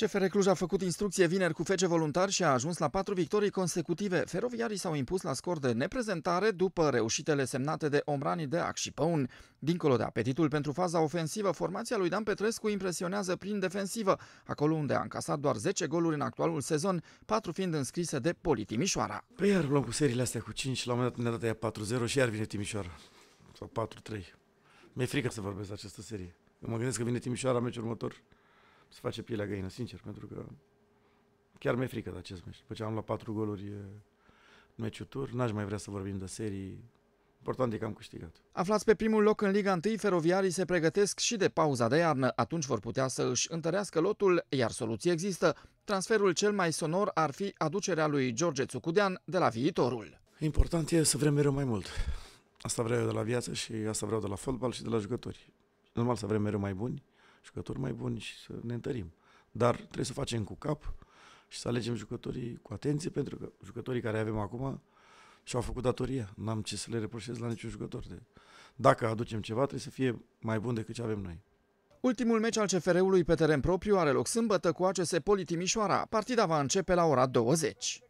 CFR Cluj a făcut instrucție vineri cu fece voluntar și a ajuns la patru victorii consecutive. Feroviarii s-au impus la scor de neprezentare după reușitele semnate de Omrani de Ac și Păun. Dincolo de apetitul pentru faza ofensivă, formația lui Dan Petrescu impresionează prin defensivă, acolo unde a încasat doar 10 goluri în actualul sezon, patru fiind înscrise de Poli Timișoara. Păi iar luăm cu seriile astea cu 5, la un moment dat ne-a dat 4-0 și iar vine Timișoara. Sau 4-3. Mi-e frică să vorbesc această serie. Eu mă gândesc că vine Timișoara meciul următor se face pielea găină, sincer, pentru că chiar mi-e frică de acest meci. După ce am luat patru goluri în meciul tur, n-aș mai vrea să vorbim de serii. Important e că am câștigat. Aflați pe primul loc în Liga 1, feroviarii se pregătesc și de pauza de iarnă. Atunci vor putea să își întărească lotul, iar soluții există. Transferul cel mai sonor ar fi aducerea lui George Țucudean de la viitorul. Important e să vrem mereu mai mult. Asta vreau eu de la viață și asta vreau de la fotbal și de la jucători. Normal să vrem mereu mai buni jucători mai buni și să ne întărim. Dar trebuie să facem cu cap și să alegem jucătorii cu atenție, pentru că jucătorii care avem acum și-au făcut datoria. N-am ce să le reproșez la niciun jucător. De... Dacă aducem ceva, trebuie să fie mai bun decât ce avem noi. Ultimul meci al CFR-ului pe teren propriu are loc sâmbătă cu ACS Poli Timișoara. Partida va începe la ora 20.